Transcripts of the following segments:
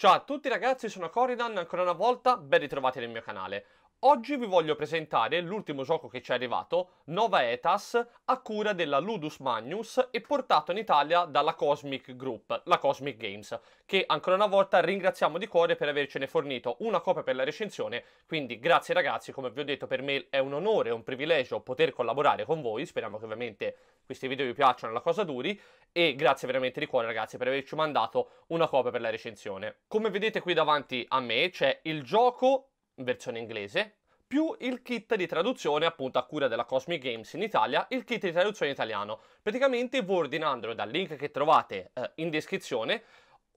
Ciao a tutti ragazzi, sono Coridan, ancora una volta ben ritrovati nel mio canale. Oggi vi voglio presentare l'ultimo gioco che ci è arrivato, Nova Etas, a cura della Ludus Magnus e portato in Italia dalla Cosmic Group, la Cosmic Games, che ancora una volta ringraziamo di cuore per avercene fornito una copia per la recensione, quindi grazie ragazzi, come vi ho detto per me è un onore, e un privilegio poter collaborare con voi, speriamo che ovviamente questi video vi piacciono e la cosa duri, e grazie veramente di cuore ragazzi per averci mandato una copia per la recensione. Come vedete qui davanti a me c'è il gioco versione inglese, più il kit di traduzione appunto a cura della Cosmic Games in Italia, il kit di traduzione italiano. Praticamente voi ordinandolo dal link che trovate eh, in descrizione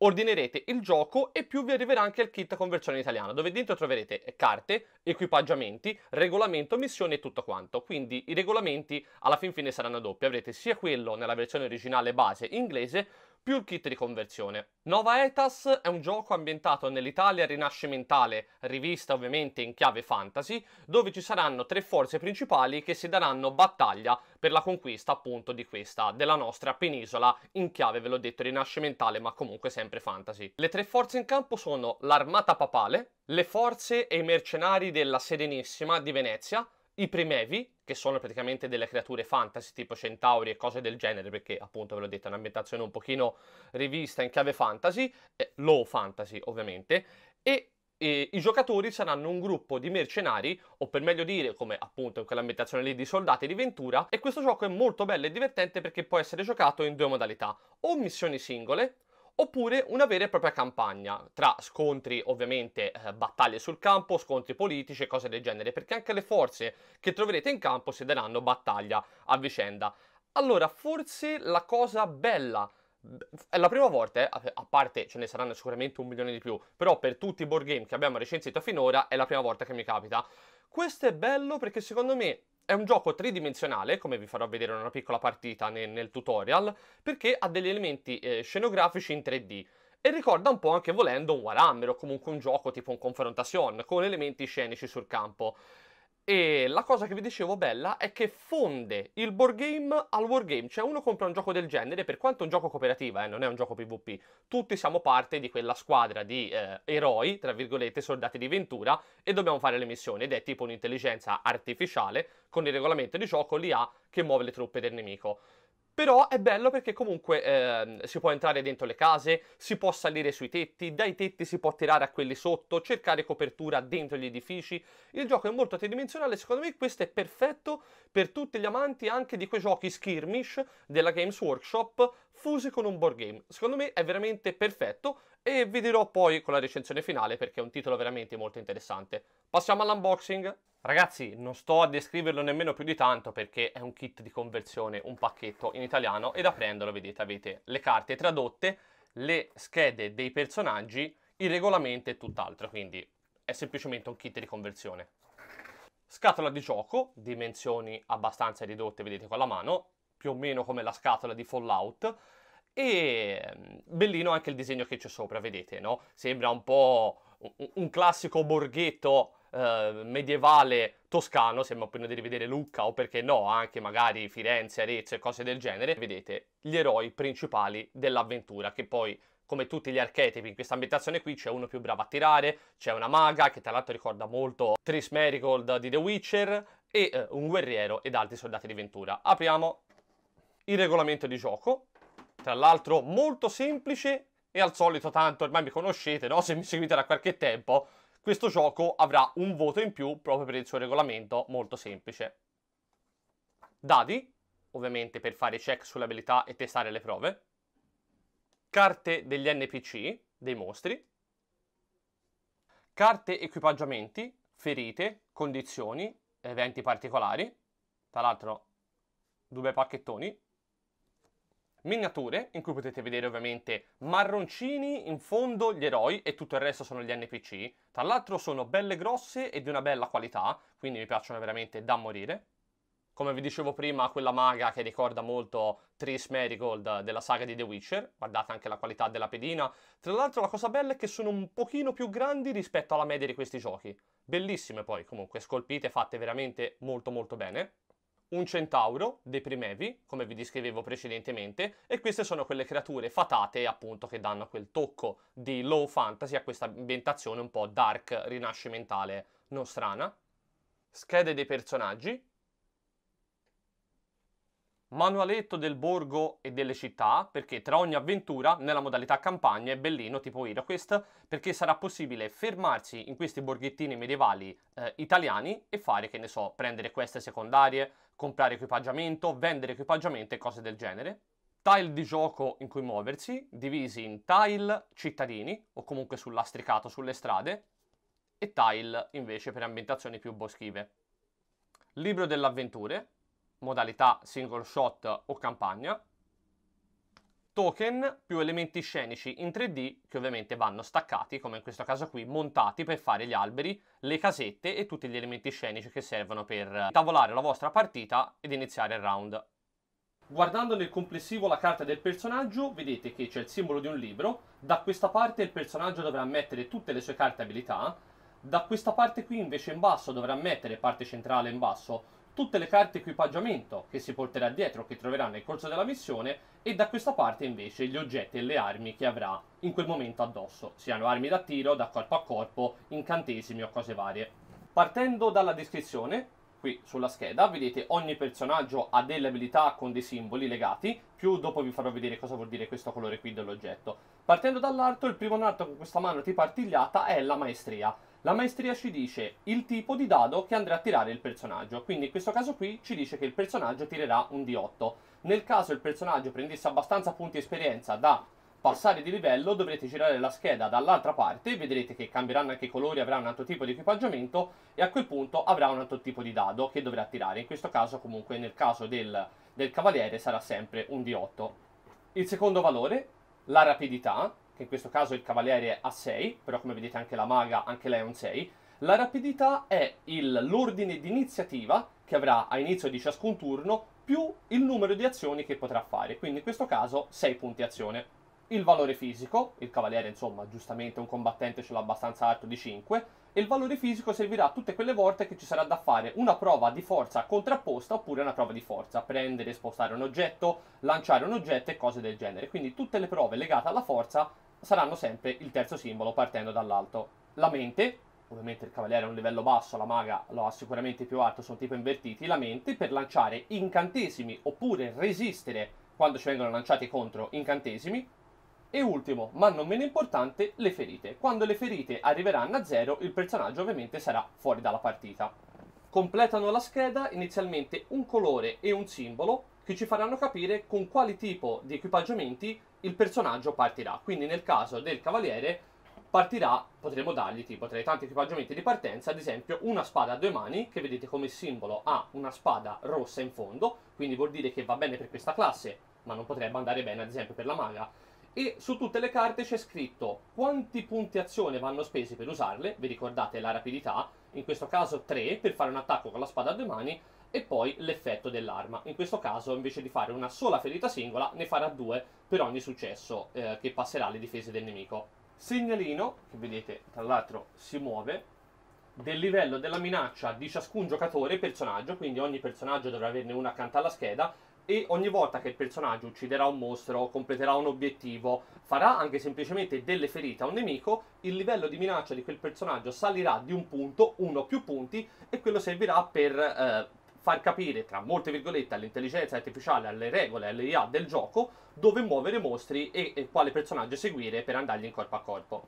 ordinerete il gioco e più vi arriverà anche il kit con versione italiana, dove dentro troverete eh, carte, equipaggiamenti, regolamento, missioni e tutto quanto. Quindi i regolamenti alla fin fine saranno doppi, avrete sia quello nella versione originale base inglese più il kit di conversione. Nova Etas è un gioco ambientato nell'Italia rinascimentale, rivista ovviamente in chiave fantasy, dove ci saranno tre forze principali che si daranno battaglia per la conquista appunto di questa, della nostra penisola in chiave, ve l'ho detto, rinascimentale ma comunque sempre fantasy. Le tre forze in campo sono l'armata papale, le forze e i mercenari della Serenissima di Venezia, i primevi, che sono praticamente delle creature fantasy tipo centauri e cose del genere, perché appunto ve l'ho detto è un'ambientazione un pochino rivista in chiave fantasy, eh, low fantasy ovviamente, e e i giocatori saranno un gruppo di mercenari, o per meglio dire, come appunto in quell'ambientazione lì di soldati di Ventura, e questo gioco è molto bello e divertente perché può essere giocato in due modalità, o missioni singole, oppure una vera e propria campagna tra scontri ovviamente eh, battaglie sul campo, scontri politici e cose del genere, perché anche le forze che troverete in campo si daranno battaglia a vicenda. Allora, forse la cosa bella è la prima volta, eh, a parte ce ne saranno sicuramente un milione di più, però per tutti i board game che abbiamo recensito finora è la prima volta che mi capita. Questo è bello perché secondo me è un gioco tridimensionale, come vi farò vedere in una piccola partita nel, nel tutorial, perché ha degli elementi eh, scenografici in 3D e ricorda un po' anche volendo un Warhammer o comunque un gioco tipo un confrontation con elementi scenici sul campo. E la cosa che vi dicevo bella è che fonde il board game al wargame, cioè uno compra un gioco del genere, per quanto è un gioco cooperativo, eh, non è un gioco PvP, tutti siamo parte di quella squadra di eh, eroi, tra virgolette, soldati di Ventura, e dobbiamo fare le missioni, ed è tipo un'intelligenza artificiale con il regolamento di gioco l'IA che muove le truppe del nemico. Però è bello perché comunque eh, si può entrare dentro le case, si può salire sui tetti, dai tetti si può tirare a quelli sotto, cercare copertura dentro gli edifici. Il gioco è molto tridimensionale, secondo me questo è perfetto per tutti gli amanti anche di quei giochi skirmish della Games Workshop fusi con un board game. Secondo me è veramente perfetto, e vi dirò poi con la recensione finale perché è un titolo veramente molto interessante. Passiamo all'unboxing. Ragazzi, non sto a descriverlo nemmeno più di tanto perché è un kit di conversione, un pacchetto in italiano e da prenderlo, vedete, avete le carte tradotte, le schede dei personaggi, il regolamento e tutt'altro, quindi è semplicemente un kit di conversione. Scatola di gioco, dimensioni abbastanza ridotte, vedete con la mano, più o meno come la scatola di Fallout, e mm, bellino anche il disegno che c'è sopra, vedete, no? Sembra un po' un classico borghetto eh, medievale toscano, sembra appena di rivedere Lucca o perché no, anche magari Firenze, Arezzo e cose del genere. Vedete gli eroi principali dell'avventura che poi come tutti gli archetipi in questa ambientazione qui c'è uno più bravo a tirare, c'è una maga che tra l'altro ricorda molto Tris Marigold di The Witcher e eh, un guerriero ed altri soldati di Ventura. Apriamo il regolamento di gioco tra l'altro molto semplice e al solito tanto ormai mi conoscete, no? se mi seguite da qualche tempo, questo gioco avrà un voto in più proprio per il suo regolamento molto semplice. Dadi, ovviamente per fare check sulle abilità e testare le prove, carte degli NPC, dei mostri, carte equipaggiamenti, ferite, condizioni, eventi particolari, tra l'altro due pacchettoni, miniature in cui potete vedere ovviamente marroncini, in fondo gli eroi e tutto il resto sono gli NPC. Tra l'altro sono belle grosse e di una bella qualità, quindi mi piacciono veramente da morire. Come vi dicevo prima, quella maga che ricorda molto Tris Marigold della saga di The Witcher, guardate anche la qualità della pedina. Tra l'altro la cosa bella è che sono un pochino più grandi rispetto alla media di questi giochi. Bellissime poi, comunque, scolpite, fatte veramente molto molto bene un centauro dei primevi, come vi descrivevo precedentemente, e queste sono quelle creature fatate appunto che danno quel tocco di low fantasy a questa ambientazione un po' dark rinascimentale non strana. Schede dei personaggi, Manualetto del borgo e delle città, perché tra ogni avventura, nella modalità campagna, è bellino, tipo HeroQuest, perché sarà possibile fermarsi in questi borghettini medievali eh, italiani e fare, che ne so, prendere queste secondarie, comprare equipaggiamento, vendere equipaggiamento e cose del genere. Tile di gioco in cui muoversi, divisi in tile cittadini, o comunque sul lastricato sulle strade, e tile invece per ambientazioni più boschive. Libro delle avventure, modalità single shot o campagna, token più elementi scenici in 3D che ovviamente vanno staccati, come in questo caso qui, montati per fare gli alberi, le casette e tutti gli elementi scenici che servono per tavolare la vostra partita ed iniziare il round. Guardando nel complessivo la carta del personaggio, vedete che c'è il simbolo di un libro, da questa parte il personaggio dovrà mettere tutte le sue carte abilità, da questa parte qui invece in basso dovrà mettere parte centrale in basso tutte le carte equipaggiamento che si porterà dietro, che troverà nel corso della missione, e da questa parte invece gli oggetti e le armi che avrà in quel momento addosso, siano armi da tiro, da corpo a corpo, incantesimi o cose varie. Partendo dalla descrizione, qui sulla scheda, vedete ogni personaggio ha delle abilità con dei simboli legati, più dopo vi farò vedere cosa vuol dire questo colore qui dell'oggetto. Partendo dall'alto, il primo nato con questa mano tipartigliata è la maestria, la maestria ci dice il tipo di dado che andrà a tirare il personaggio, quindi in questo caso qui ci dice che il personaggio tirerà un D8. Nel caso il personaggio prendesse abbastanza punti esperienza da passare di livello dovrete girare la scheda dall'altra parte, vedrete che cambieranno anche i colori, avrà un altro tipo di equipaggiamento e a quel punto avrà un altro tipo di dado che dovrà tirare, in questo caso comunque nel caso del, del cavaliere sarà sempre un D8. Il secondo valore, la rapidità, che in questo caso il cavaliere ha 6, però come vedete anche la maga, anche lei ha un 6. La rapidità è l'ordine di iniziativa che avrà a inizio di ciascun turno più il numero di azioni che potrà fare, quindi in questo caso 6 punti azione. Il valore fisico, il cavaliere insomma giustamente un combattente ce l'ha abbastanza alto di 5, e il valore fisico servirà tutte quelle volte che ci sarà da fare una prova di forza contrapposta oppure una prova di forza, prendere spostare un oggetto, lanciare un oggetto e cose del genere. Quindi tutte le prove legate alla forza saranno sempre il terzo simbolo partendo dall'alto. La mente, ovviamente il cavaliere è un livello basso, la maga lo ha sicuramente più alto, sono tipo invertiti, la mente per lanciare incantesimi oppure resistere quando ci vengono lanciati contro incantesimi. E ultimo, ma non meno importante, le ferite. Quando le ferite arriveranno a zero, il personaggio ovviamente sarà fuori dalla partita. Completano la scheda inizialmente un colore e un simbolo che ci faranno capire con quali tipo di equipaggiamenti il personaggio partirà. Quindi nel caso del cavaliere partirà, potremo dargli tipo tra i tanti equipaggiamenti di partenza, ad esempio una spada a due mani, che vedete come simbolo ha una spada rossa in fondo, quindi vuol dire che va bene per questa classe, ma non potrebbe andare bene ad esempio per la maga. E su tutte le carte c'è scritto quanti punti azione vanno spesi per usarle, vi ricordate la rapidità, in questo caso 3 per fare un attacco con la spada a due mani, e poi l'effetto dell'arma. In questo caso invece di fare una sola ferita singola ne farà due per ogni successo eh, che passerà alle difese del nemico. Segnalino, che vedete tra l'altro si muove, del livello della minaccia di ciascun giocatore e personaggio, quindi ogni personaggio dovrà averne una accanto alla scheda e ogni volta che il personaggio ucciderà un mostro, completerà un obiettivo, farà anche semplicemente delle ferite a un nemico, il livello di minaccia di quel personaggio salirà di un punto, uno o più punti, e quello servirà per eh, far capire, tra molte virgolette, all'intelligenza artificiale, alle regole, alle IA del gioco, dove muovere i mostri e, e quale personaggio seguire per andargli in corpo a corpo.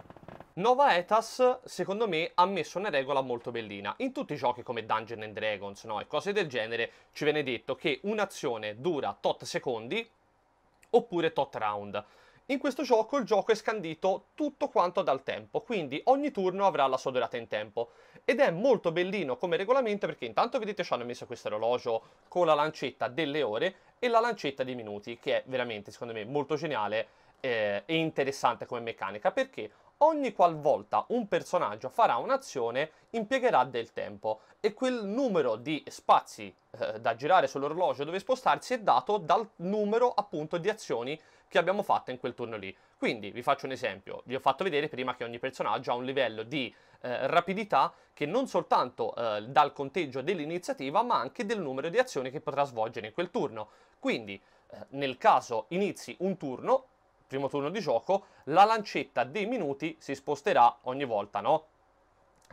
Nova Etas, secondo me, ha messo una regola molto bellina. In tutti i giochi come Dungeons and Dragons no, e cose del genere, ci viene detto che un'azione dura tot secondi oppure tot round. In questo gioco il gioco è scandito tutto quanto dal tempo, quindi ogni turno avrà la sua durata in tempo ed è molto bellino come regolamento perché intanto vedete ci hanno messo questo orologio con la lancetta delle ore e la lancetta dei minuti che è veramente secondo me molto geniale eh, e interessante come meccanica perché ogni qualvolta un personaggio farà un'azione impiegherà del tempo e quel numero di spazi eh, da girare sull'orologio dove spostarsi è dato dal numero appunto di azioni che abbiamo fatto in quel turno lì. Quindi vi faccio un esempio, vi ho fatto vedere prima che ogni personaggio ha un livello di eh, rapidità che non soltanto eh, dà il conteggio dell'iniziativa ma anche del numero di azioni che potrà svolgere in quel turno. Quindi eh, nel caso inizi un turno, primo turno di gioco, la lancetta dei minuti si sposterà ogni volta, no?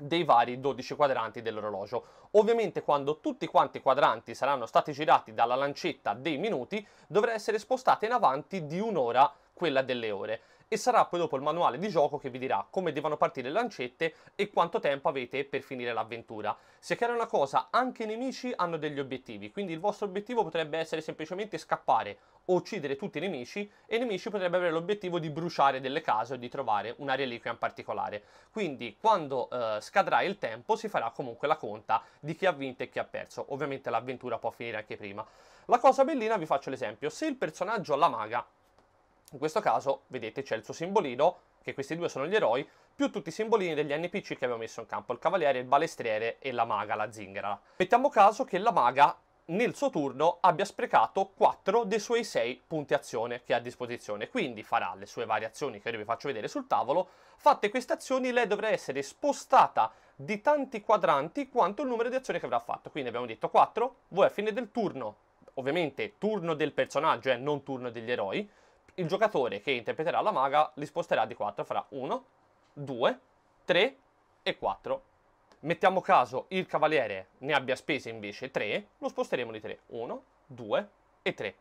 dei vari 12 quadranti dell'orologio. Ovviamente quando tutti quanti i quadranti saranno stati girati dalla lancetta dei minuti dovrà essere spostata in avanti di un'ora quella delle ore e sarà poi dopo il manuale di gioco che vi dirà come devono partire le lancette e quanto tempo avete per finire l'avventura. Se chiaro una cosa, anche i nemici hanno degli obiettivi, quindi il vostro obiettivo potrebbe essere semplicemente scappare o uccidere tutti i nemici e i nemici potrebbero avere l'obiettivo di bruciare delle case o di trovare una reliquia in particolare. Quindi quando eh, scadrà il tempo si farà comunque la conta di chi ha vinto e chi ha perso. Ovviamente l'avventura può finire anche prima. La cosa bellina, vi faccio l'esempio, se il personaggio alla maga in questo caso, vedete, c'è il suo simbolino, che questi due sono gli eroi, più tutti i simbolini degli NPC che abbiamo messo in campo, il cavaliere, il balestriere e la maga, la zingara. Mettiamo caso che la maga nel suo turno abbia sprecato 4 dei suoi 6 punti azione che ha a disposizione, quindi farà le sue varie azioni che io vi faccio vedere sul tavolo. Fatte queste azioni lei dovrà essere spostata di tanti quadranti quanto il numero di azioni che avrà fatto, quindi abbiamo detto 4, voi a fine del turno, ovviamente turno del personaggio e eh, non turno degli eroi, il giocatore che interpreterà la maga li sposterà di 4, farà 1, 2, 3 e 4. Mettiamo caso il cavaliere ne abbia spese invece 3, lo sposteremo di 3, 1, 2 e 3.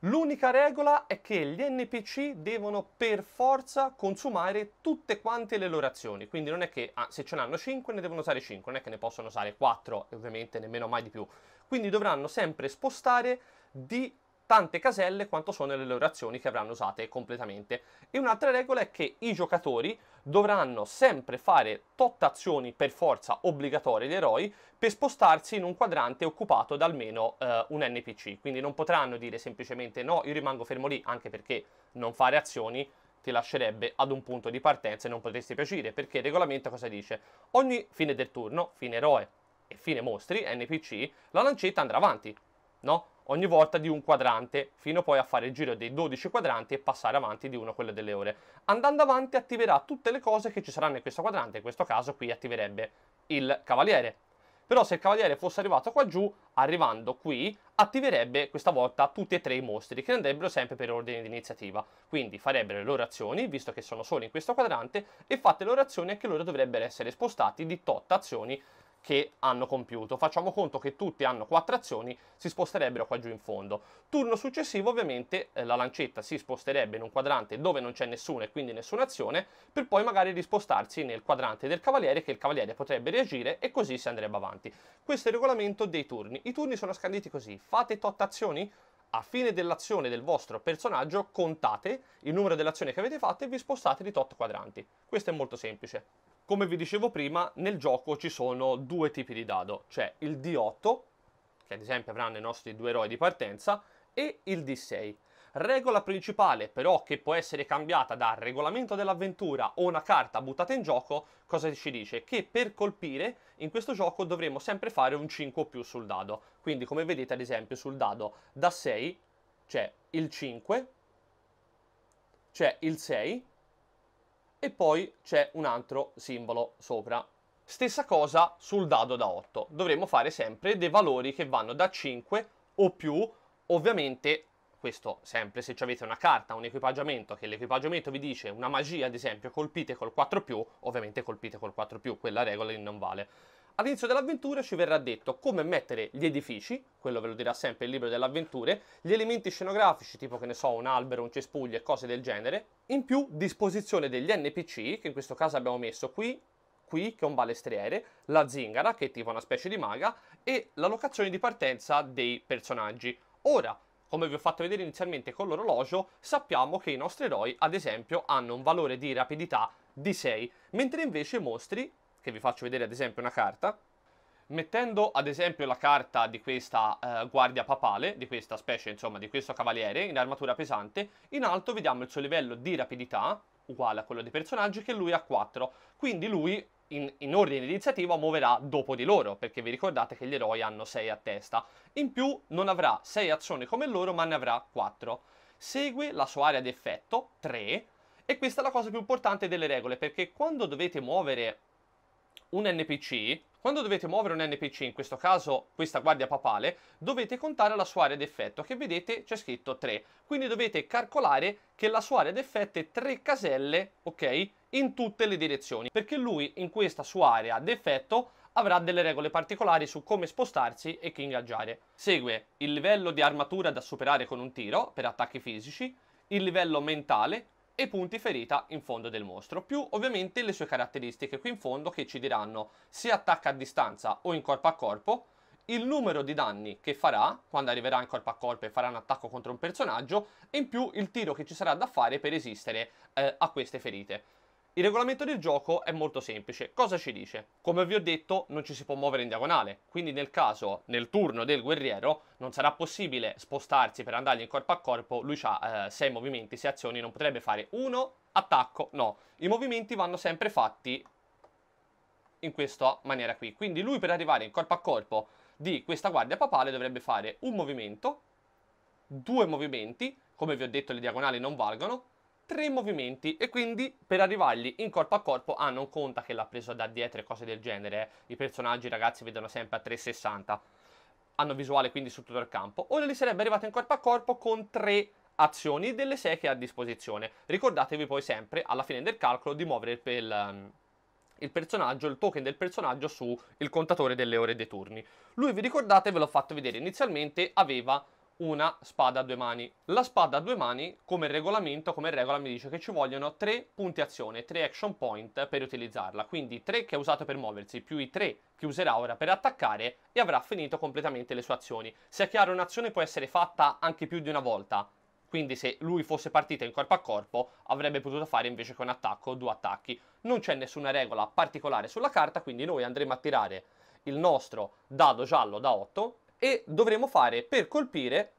L'unica regola è che gli NPC devono per forza consumare tutte quante le loro azioni, quindi non è che ah, se ce n'hanno 5 ne devono usare 5, non è che ne possono usare 4 e ovviamente nemmeno mai di più, quindi dovranno sempre spostare di tante caselle quanto sono le loro azioni che avranno usate completamente. E un'altra regola è che i giocatori dovranno sempre fare tot azioni per forza obbligatorie di eroi per spostarsi in un quadrante occupato da almeno eh, un NPC, quindi non potranno dire semplicemente no, io rimango fermo lì, anche perché non fare azioni ti lascerebbe ad un punto di partenza e non potresti piacere, perché il regolamento cosa dice? Ogni fine del turno, fine eroe e fine mostri, NPC, la lancetta andrà avanti, no? ogni volta di un quadrante, fino poi a fare il giro dei 12 quadranti e passare avanti di uno quello delle ore. Andando avanti attiverà tutte le cose che ci saranno in questo quadrante, in questo caso qui attiverebbe il cavaliere. Però se il cavaliere fosse arrivato qua giù, arrivando qui, attiverebbe questa volta tutti e tre i mostri, che andrebbero sempre per ordine di iniziativa. Quindi farebbero le loro azioni, visto che sono solo in questo quadrante, e fatte le loro azioni anche loro dovrebbero essere spostati di tot azioni che hanno compiuto. Facciamo conto che tutti hanno quattro azioni, si sposterebbero qua giù in fondo. Turno successivo ovviamente eh, la lancetta si sposterebbe in un quadrante dove non c'è nessuno e quindi nessuna azione, per poi magari rispostarsi nel quadrante del cavaliere che il cavaliere potrebbe reagire e così si andrebbe avanti. Questo è il regolamento dei turni. I turni sono scanditi così, fate tot azioni, a fine dell'azione del vostro personaggio contate il numero dell'azione che avete fatto e vi spostate di tot quadranti. Questo è molto semplice. Come vi dicevo prima, nel gioco ci sono due tipi di dado, cioè il D8, che ad esempio avranno i nostri due eroi di partenza, e il D6. Regola principale però che può essere cambiata dal regolamento dell'avventura o una carta buttata in gioco, cosa ci dice? Che per colpire in questo gioco dovremo sempre fare un 5 o più sul dado. Quindi come vedete ad esempio sul dado da 6 c'è il 5, c'è il 6 e poi c'è un altro simbolo sopra. Stessa cosa sul dado da 8, dovremmo fare sempre dei valori che vanno da 5 o più, ovviamente questo sempre se avete una carta, un equipaggiamento, che l'equipaggiamento vi dice una magia, ad esempio, colpite col 4+, ovviamente colpite col 4+, quella regola non vale. All'inizio dell'avventura ci verrà detto come mettere gli edifici, quello ve lo dirà sempre il libro delle avventure, gli elementi scenografici tipo che ne so un albero, un cespuglio e cose del genere, in più disposizione degli NPC, che in questo caso abbiamo messo qui, qui che è un balestriere, la zingara che è tipo una specie di maga e la locazione di partenza dei personaggi. Ora, come vi ho fatto vedere inizialmente con l'orologio, sappiamo che i nostri eroi, ad esempio, hanno un valore di rapidità di 6, mentre invece i mostri che vi faccio vedere ad esempio una carta, mettendo ad esempio la carta di questa eh, guardia papale, di questa specie insomma, di questo cavaliere in armatura pesante, in alto vediamo il suo livello di rapidità, uguale a quello dei personaggi, che lui ha 4, quindi lui in, in, ordine di iniziativa muoverà dopo di loro, perché vi ricordate che gli eroi hanno 6 a testa. In più non avrà 6 azioni come loro, ma ne avrà 4. Segue la sua area di effetto, 3, e questa è la cosa più importante delle regole, perché quando dovete muovere un NPC, quando dovete muovere un NPC, in questo caso questa guardia papale, dovete contare la sua area d'effetto, che vedete c'è scritto 3. Quindi dovete calcolare che la sua area d'effetto è 3 caselle, ok, in tutte le direzioni, perché lui in questa sua area d'effetto avrà delle regole particolari su come spostarsi e che ingaggiare. Segue il livello di armatura da superare con un tiro per attacchi fisici, il livello mentale, e punti ferita in fondo del mostro, più ovviamente le sue caratteristiche qui in fondo che ci diranno se attacca a distanza o in corpo a corpo, il numero di danni che farà quando arriverà in corpo a corpo e farà un attacco contro un personaggio e in più il tiro che ci sarà da fare per resistere eh, a queste ferite. Il regolamento del gioco è molto semplice. Cosa ci dice? Come vi ho detto, non ci si può muovere in diagonale, quindi nel caso, nel turno del guerriero, non sarà possibile spostarsi per andargli in corpo a corpo, lui ha 6 eh, movimenti, 6 azioni, non potrebbe fare uno attacco, no. I movimenti vanno sempre fatti in questa maniera qui. Quindi lui per arrivare in corpo a corpo di questa guardia papale dovrebbe fare un movimento, due movimenti, come vi ho detto le diagonali non valgono, tre movimenti e quindi per arrivargli in corpo a corpo, ah non conta che l'ha preso da dietro e cose del genere, eh. i personaggi ragazzi vedono sempre a 360, hanno visuale quindi su tutto il campo, ora gli sarebbe arrivato in corpo a corpo con tre azioni delle 6 che ha a disposizione, ricordatevi poi sempre alla fine del calcolo di muovere il, ehm, il personaggio, il token del personaggio sul contatore delle ore dei turni. Lui vi ricordate, ve l'ho fatto vedere inizialmente, aveva una spada a due mani. La spada a due mani, come regolamento, come regola mi dice che ci vogliono tre punti azione, tre action point per utilizzarla, quindi tre che ha usato per muoversi più i tre che userà ora per attaccare e avrà finito completamente le sue azioni. è chiaro, un'azione può essere fatta anche più di una volta, quindi se lui fosse partito in corpo a corpo avrebbe potuto fare invece che un attacco due attacchi. Non c'è nessuna regola particolare sulla carta, quindi noi andremo a tirare il nostro dado giallo da 8 e dovremo fare per colpire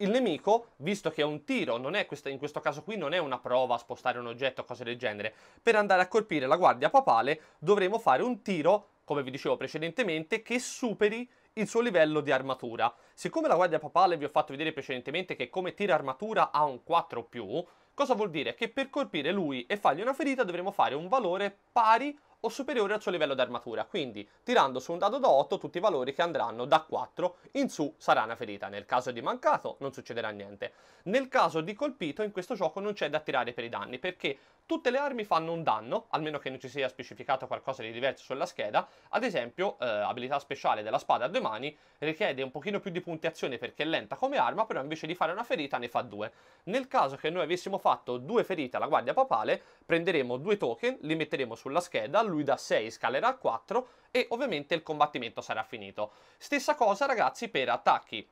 il nemico, visto che è un tiro, non è questa, in questo caso qui non è una prova a spostare un oggetto o cose del genere, per andare a colpire la guardia papale dovremo fare un tiro, come vi dicevo precedentemente, che superi il suo livello di armatura. Siccome la guardia papale vi ho fatto vedere precedentemente che come tira armatura ha un 4+, cosa vuol dire? Che per colpire lui e fargli una ferita dovremo fare un valore pari o superiore al suo livello d'armatura, quindi tirando su un dado da 8 tutti i valori che andranno da 4 in su sarà una ferita, nel caso di mancato non succederà niente. Nel caso di colpito in questo gioco non c'è da tirare per i danni perché Tutte le armi fanno un danno, almeno che non ci sia specificato qualcosa di diverso sulla scheda. Ad esempio, eh, abilità speciale della spada a due mani richiede un pochino più di punti perché è lenta come arma, però invece di fare una ferita ne fa due. Nel caso che noi avessimo fatto due ferite alla guardia papale, prenderemo due token, li metteremo sulla scheda, lui da 6 scalerà a 4 e ovviamente il combattimento sarà finito. Stessa cosa ragazzi per attacchi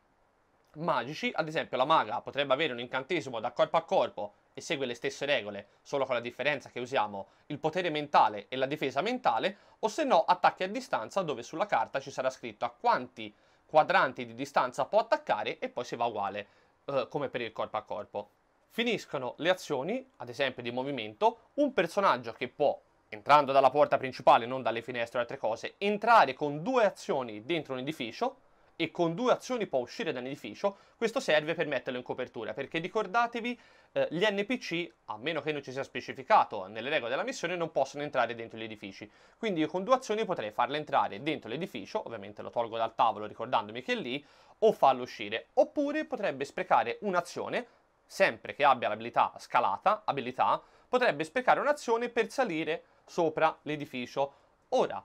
magici, ad esempio la maga potrebbe avere un incantesimo da corpo a corpo e segue le stesse regole, solo con la differenza che usiamo il potere mentale e la difesa mentale, o se no attacchi a distanza dove sulla carta ci sarà scritto a quanti quadranti di distanza può attaccare e poi si va uguale, eh, come per il corpo a corpo. Finiscono le azioni, ad esempio di movimento, un personaggio che può, entrando dalla porta principale, non dalle finestre o altre cose, entrare con due azioni dentro un edificio, e con due azioni può uscire dall'edificio, questo serve per metterlo in copertura, perché ricordatevi eh, gli NPC, a meno che non ci sia specificato nelle regole della missione, non possono entrare dentro gli edifici. Quindi io con due azioni potrei farla entrare dentro l'edificio, ovviamente lo tolgo dal tavolo ricordandomi che è lì, o farlo uscire, oppure potrebbe sprecare un'azione, sempre che abbia l'abilità scalata, abilità, potrebbe sprecare un'azione per salire sopra l'edificio. Ora,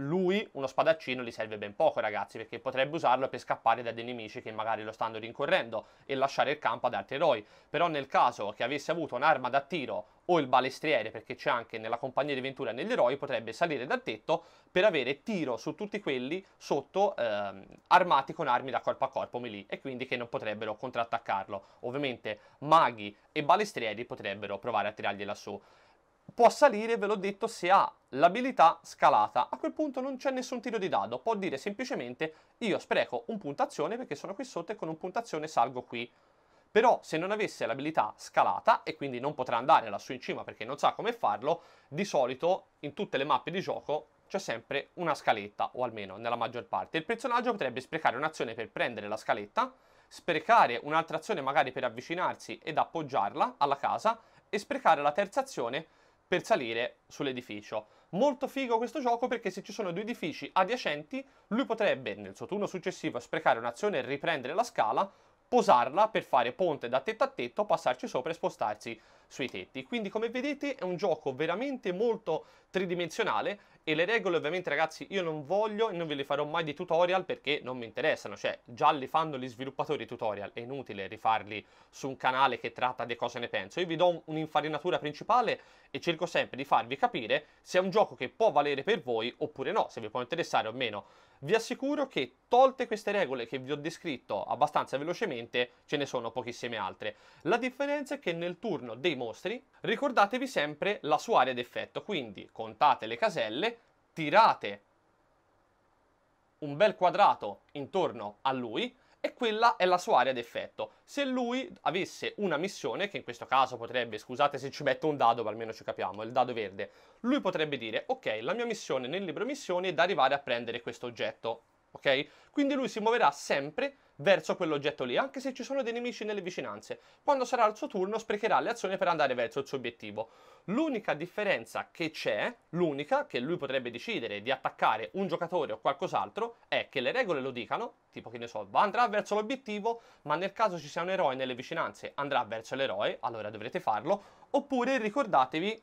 lui uno spadaccino gli serve ben poco ragazzi perché potrebbe usarlo per scappare da dei nemici che magari lo stanno rincorrendo e lasciare il campo ad altri eroi però nel caso che avesse avuto un'arma da tiro o il balestriere perché c'è anche nella compagnia di Ventura negli eroi potrebbe salire dal tetto per avere tiro su tutti quelli sotto ehm, armati con armi da corpo a corpo melee e quindi che non potrebbero contrattaccarlo ovviamente maghi e balestrieri potrebbero provare a tirargli lassù può salire, ve l'ho detto, se ha l'abilità scalata. A quel punto non c'è nessun tiro di dado, può dire semplicemente io spreco un puntazione perché sono qui sotto e con un puntazione salgo qui. Però se non avesse l'abilità scalata e quindi non potrà andare lassù in cima perché non sa come farlo, di solito in tutte le mappe di gioco c'è sempre una scaletta, o almeno nella maggior parte. Il personaggio potrebbe sprecare un'azione per prendere la scaletta, sprecare un'altra azione magari per avvicinarsi ed appoggiarla alla casa e sprecare la terza azione per salire sull'edificio. Molto figo questo gioco perché se ci sono due edifici adiacenti, lui potrebbe nel suo turno successivo sprecare un'azione e riprendere la scala, posarla per fare ponte da tetto a tetto, passarci sopra e spostarsi sui tetti. Quindi come vedete è un gioco veramente molto tridimensionale e le regole ovviamente ragazzi io non voglio e non ve le farò mai di tutorial perché non mi interessano, cioè già li fanno gli sviluppatori tutorial, è inutile rifarli su un canale che tratta di cosa ne penso. Io vi do un'infarinatura principale e cerco sempre di farvi capire se è un gioco che può valere per voi oppure no, se vi può interessare o meno. Vi assicuro che tolte queste regole che vi ho descritto abbastanza velocemente ce ne sono pochissime altre. La differenza è che nel turno dei mostri, ricordatevi sempre la sua area d'effetto, quindi contate le caselle, tirate un bel quadrato intorno a lui e quella è la sua area d'effetto. Se lui avesse una missione, che in questo caso potrebbe, scusate se ci metto un dado, ma almeno ci capiamo, il dado verde, lui potrebbe dire, ok, la mia missione nel libro missioni è da arrivare a prendere questo oggetto, ok? Quindi lui si muoverà sempre verso quell'oggetto lì, anche se ci sono dei nemici nelle vicinanze. Quando sarà il suo turno sprecherà le azioni per andare verso il suo obiettivo. L'unica differenza che c'è, l'unica che lui potrebbe decidere di attaccare un giocatore o qualcos'altro, è che le regole lo dicano, tipo che ne so, andrà verso l'obiettivo, ma nel caso ci sia un eroe nelle vicinanze andrà verso l'eroe, allora dovrete farlo, oppure ricordatevi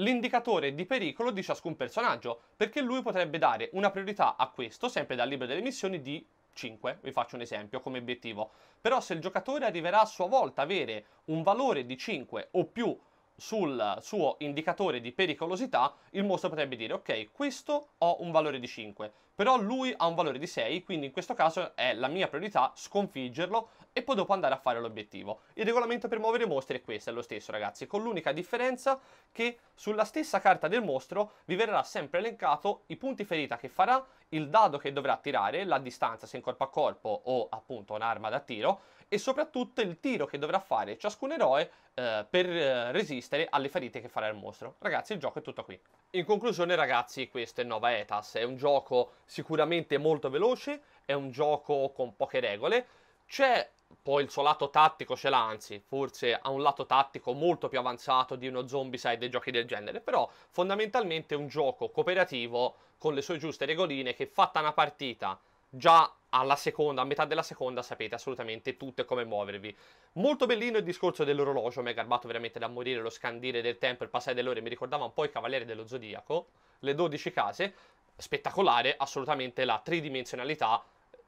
l'indicatore di pericolo di ciascun personaggio, perché lui potrebbe dare una priorità a questo, sempre dal libro delle missioni, di 5, vi faccio un esempio come obiettivo, però se il giocatore arriverà a sua volta ad avere un valore di 5 o più sul suo indicatore di pericolosità, il mostro potrebbe dire ok, questo ho un valore di 5, però lui ha un valore di 6, quindi in questo caso è la mia priorità sconfiggerlo e poi dopo andare a fare l'obiettivo. Il regolamento per muovere i mostri è questo, è lo stesso ragazzi, con l'unica differenza che sulla stessa carta del mostro vi verrà sempre elencato i punti ferita che farà il dado che dovrà tirare, la distanza se in corpo a corpo o appunto un'arma da tiro e soprattutto il tiro che dovrà fare ciascun eroe eh, per eh, resistere alle ferite che farà il mostro. Ragazzi, il gioco è tutto qui. In conclusione, ragazzi, questo è Nova Etas, è un gioco sicuramente molto veloce, è un gioco con poche regole, c'è poi il suo lato tattico ce l'ha, anzi, forse ha un lato tattico molto più avanzato di uno zombicide dei giochi del genere, però fondamentalmente è un gioco cooperativo con le sue giuste regoline che fatta una partita già alla seconda, a metà della seconda sapete assolutamente tutto e come muovervi. Molto bellino il discorso dell'orologio, mi è garbato veramente da morire lo scandire del tempo, il passare delle ore, mi ricordava un po' i Cavalieri dello Zodiaco, le 12 case, spettacolare assolutamente la tridimensionalità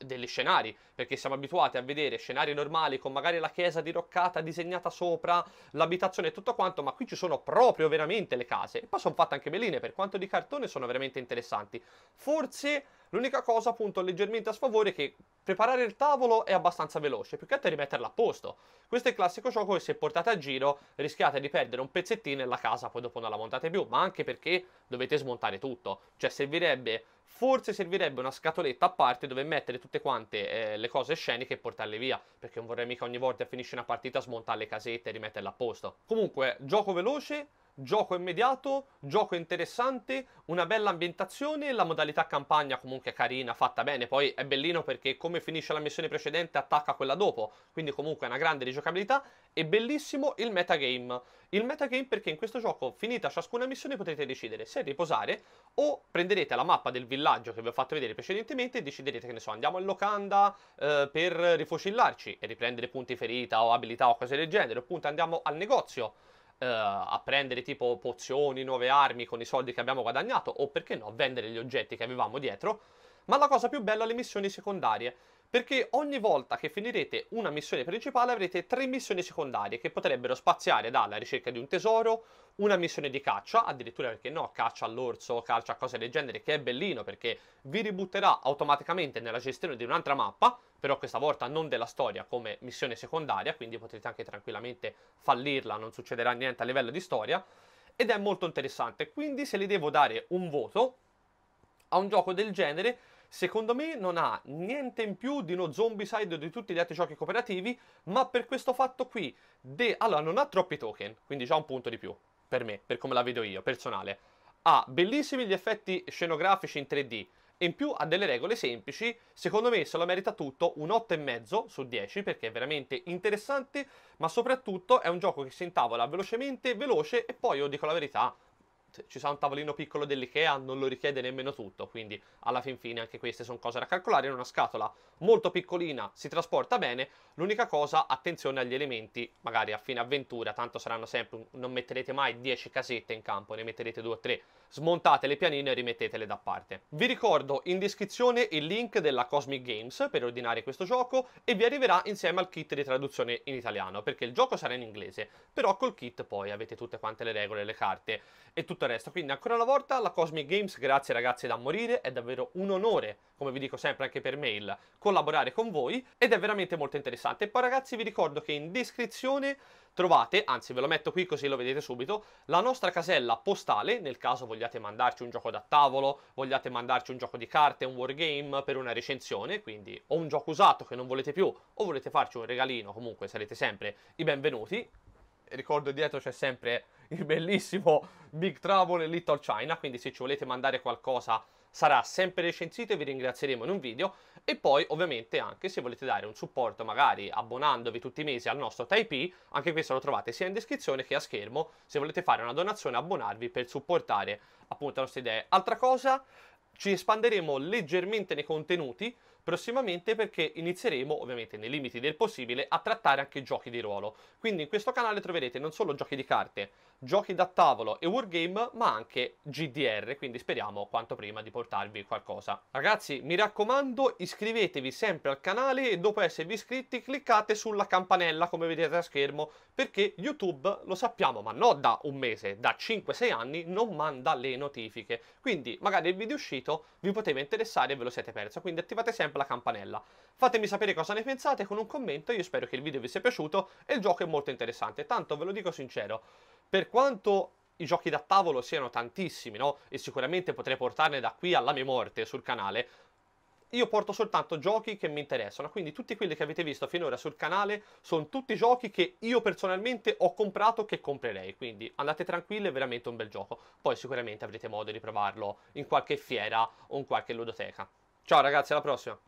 degli scenari, perché siamo abituati a vedere scenari normali con magari la chiesa diroccata, disegnata sopra, l'abitazione e tutto quanto, ma qui ci sono proprio veramente le case. E poi sono fatte anche belline, per quanto di cartone sono veramente interessanti. Forse L'unica cosa appunto leggermente a sfavore è che preparare il tavolo è abbastanza veloce, più che altro rimetterlo a posto. Questo è il classico gioco che se portate a giro rischiate di perdere un pezzettino e la casa poi dopo non la montate più, ma anche perché dovete smontare tutto, cioè servirebbe forse servirebbe una scatoletta a parte dove mettere tutte quante eh, le cose sceniche e portarle via, perché non vorrei mica ogni volta che finisce una partita smontare le casette e rimetterle a posto. Comunque, gioco veloce, gioco immediato, gioco interessante, una bella ambientazione, la modalità campagna comunque carina, fatta bene, poi è bellino perché come finisce la missione precedente attacca quella dopo, quindi comunque è una grande rigiocabilità e bellissimo il metagame. Il metagame perché in questo gioco finita ciascuna missione potete decidere se riposare o prenderete la mappa del villaggio che vi ho fatto vedere precedentemente e deciderete che ne so, andiamo in locanda eh, per rifocillarci e riprendere punti ferita o abilità o cose del genere, oppure andiamo al negozio eh, a prendere tipo pozioni, nuove armi con i soldi che abbiamo guadagnato o perché no vendere gli oggetti che avevamo dietro. Ma la cosa più bella è le missioni secondarie perché ogni volta che finirete una missione principale avrete tre missioni secondarie che potrebbero spaziare dalla ricerca di un tesoro, una missione di caccia, addirittura perché no, caccia all'orso, caccia a cose del genere, che è bellino perché vi ributterà automaticamente nella gestione di un'altra mappa, però questa volta non della storia come missione secondaria, quindi potrete anche tranquillamente fallirla, non succederà niente a livello di storia, ed è molto interessante, quindi se le devo dare un voto a un gioco del genere Secondo me non ha niente in più di uno zombicide o di tutti gli altri giochi cooperativi, ma per questo fatto qui, de... allora non ha troppi token, quindi già un punto di più, per me, per come la vedo io, personale. Ha bellissimi gli effetti scenografici in 3D, e in più ha delle regole semplici, secondo me se lo merita tutto un 8,5 su 10 perché è veramente interessante, ma soprattutto è un gioco che si intavola velocemente, veloce e poi io dico la verità, ci sarà un tavolino piccolo dell'IKEA, non lo richiede nemmeno tutto, quindi alla fin fine anche queste sono cose da calcolare. In una scatola molto piccolina si trasporta bene, l'unica cosa, attenzione agli elementi, magari a fine avventura, tanto saranno sempre, non metterete mai 10 casette in campo, ne metterete 2 o 3 smontate le pianine e rimettetele da parte. Vi ricordo in descrizione il link della Cosmic Games per ordinare questo gioco e vi arriverà insieme al kit di traduzione in italiano, perché il gioco sarà in inglese, però col kit poi avete tutte quante le regole, le carte e tutto il resto. Quindi ancora una volta la Cosmic Games, grazie ragazzi da morire, è davvero un onore, come vi dico sempre anche per mail, collaborare con voi ed è veramente molto interessante. E poi ragazzi vi ricordo che in descrizione trovate, anzi ve lo metto qui così lo vedete subito, la nostra casella postale, nel caso vogliate vogliate mandarci un gioco da tavolo, vogliate mandarci un gioco di carte, un wargame per una recensione, quindi o un gioco usato che non volete più o volete farci un regalino, comunque sarete sempre i benvenuti. Ricordo dietro c'è sempre il bellissimo Big Trouble e Little China, quindi se ci volete mandare qualcosa sarà sempre recensito e vi ringrazieremo in un video e poi ovviamente anche se volete dare un supporto magari abbonandovi tutti i mesi al nostro Taipei, anche questo lo trovate sia in descrizione che a schermo se volete fare una donazione abbonarvi per supportare appunto le nostre idee. Altra cosa, ci espanderemo leggermente nei contenuti prossimamente perché inizieremo, ovviamente nei limiti del possibile, a trattare anche giochi di ruolo. Quindi in questo canale troverete non solo giochi di carte, giochi da tavolo e wargame, ma anche GDR, quindi speriamo quanto prima di portarvi qualcosa. Ragazzi, mi raccomando, iscrivetevi sempre al canale e dopo esservi iscritti cliccate sulla campanella come vedete a schermo, perché YouTube, lo sappiamo, ma non da un mese, da 5-6 anni, non manda le notifiche. Quindi magari il video uscito vi poteva interessare e ve lo siete perso, quindi attivate sempre la campanella. Fatemi sapere cosa ne pensate con un commento, io spero che il video vi sia piaciuto e il gioco è molto interessante, tanto ve lo dico sincero. Per quanto i giochi da tavolo siano tantissimi, no? E sicuramente potrei portarne da qui alla mia morte sul canale. Io porto soltanto giochi che mi interessano, quindi tutti quelli che avete visto finora sul canale sono tutti giochi che io personalmente ho comprato che comprerei, quindi andate tranquilli, è veramente un bel gioco. Poi sicuramente avrete modo di provarlo in qualche fiera o in qualche ludoteca. Ciao ragazzi, alla prossima!